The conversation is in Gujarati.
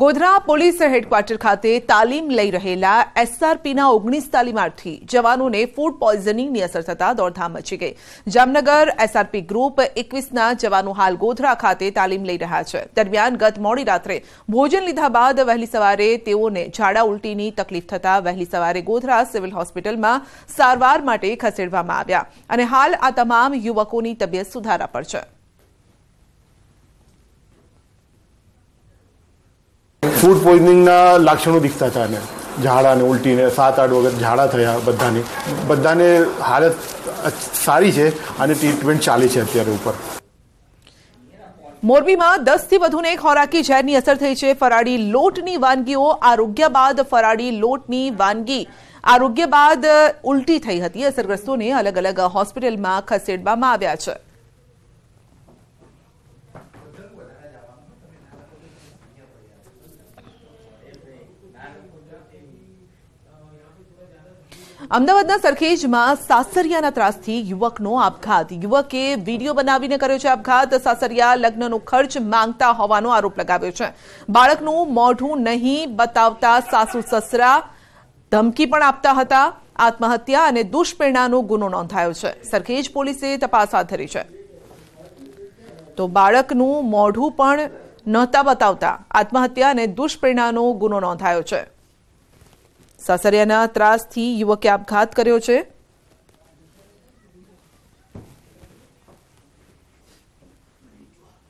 ગોધરા પોલીસ હેડક્ quarters ખાતે તાલીમ લઈ રહેલા SRP ના 19 તાલીમાર્થી જવાનોને ફૂડ પોઈઝનિંગ ની અસર થતા દોડધામ મચી ગઈ. જામનગર SRP ગ્રુપ 21 ના જવાનો હાલ ગોધરા ખાતે તાલીમ લઈ રહ્યા છે. દરમિયાન ગત મોડી રાત્રે ભોજન લીધા બાદ વહેલી સવારે તેઓને ઝાડા ઉલટીની તકલીફ થતા વહેલી સવારે ગોધરા સિવિલ હોસ્પિટલ માં સારવાર માટે ખસેડવામાં આવ્યા અને હાલ આ તમામ યુવકોની તબિયત સુધારો પર છે. ફૂડ પોઈઝનિંગના લક્ષણો દીખતા હતા અને ઝાડાને ઉલટીને સાત આઠ વગર ઝાડા થયા બધાને બધાને હાલત સારી છે અને ટ્રીટમેન્ટ ચાલી છે અત્યારે ઉપર મોરબીમાં દસથી વધુને ખોરાકી ઝેરની અસર થઈ છે ફરાળી લોટની વાનગીઓ આરોગ્ય બાદ ફરાળી લોટની વાનગી આરોગ્ય બાદ ઉલટી થઈ હતી અસરગ્રસ્તોને અલગ અલગ હોસ્પિટલમાં ખસેડવામાં આવ્યા છે અમદાવાદના સરખેજમાં સાસરિયાના ત્રાસથી યુવકનો આપઘાત યુવકે વિડીયો બનાવીને કર્યો છે આપઘાત સાસરિયા લગ્નનો ખર્ચ માંગતા હોવાનો આરોપ લગાવ્યો છે બાળકનું મોઢું નહીં બતાવતા સાસુ સસરા ધમકી પણ આપતા હતા આત્મહત્યા અને દુષ્પ્રેરણાનો ગુનો નોંધાયો છે સરખેજ પોલીસે તપાસ હાથ ધરી છે તો બાળકનું મોઢું પણ નહોતા બતાવતા આત્મહત્યા અને દુષ્પ્રેરણાનો ગુનો નોંધાયો છે સાસરિયાના ત્રાસથી યુવકે આપઘાત કર્યો છે